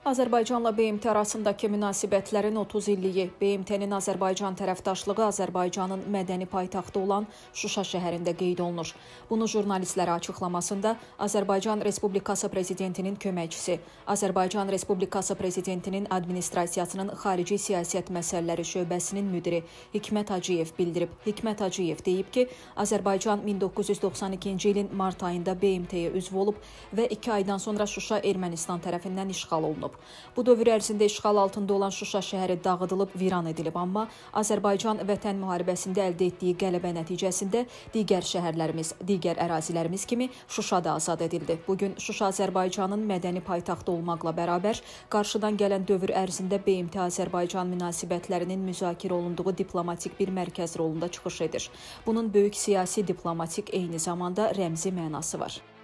Azərbaycanla BMT arasındakı münasibətlərin 30 illiyi, BMT-nin Azərbaycan tərəfdaşlığı Azərbaycanın mədəni paytaxtı olan Şuşa şəhərində qeyd olunur. Bunu jurnalistlərə açıqlamasında Azərbaycan Respublikası prezidentinin köməkçisi, Azərbaycan Respublikası prezidentinin administrasiyasının xarici siyasət məsələləri şöbəsinin müdiri Hikmət Hacıyev bildirib. Hikmət Hacıyev deyib ki, Azərbaycan 1992-ci ilin mart ayında BMT-yə üzv olub və 2 aydan sonra Şuşa Ermənistan tərəfindən işğal olunub olub. Bu dövr ərzində işğal altında olan Şuşa şəhəri dağıdılıb, viran edilib, amma Azərbaycan vətən müharibəsində əldə etdiyi qələbə nəticəsində digər şəhərlərimiz, digər ərazilərimiz kimi Şuşa da azad edildi. Bu gün Şuşa Azərbaycanın mədəni paytaxtı olmaqla bərabər qarşıdan gələn dövr ərzində BMT Azərbaycan münasibətlərinin müzakirə olunduğu diplomatik bir mərkəz rolunda çıxış edir. Bunun böyük siyasi diplomatik eyni zamanda rəmzi mənası var.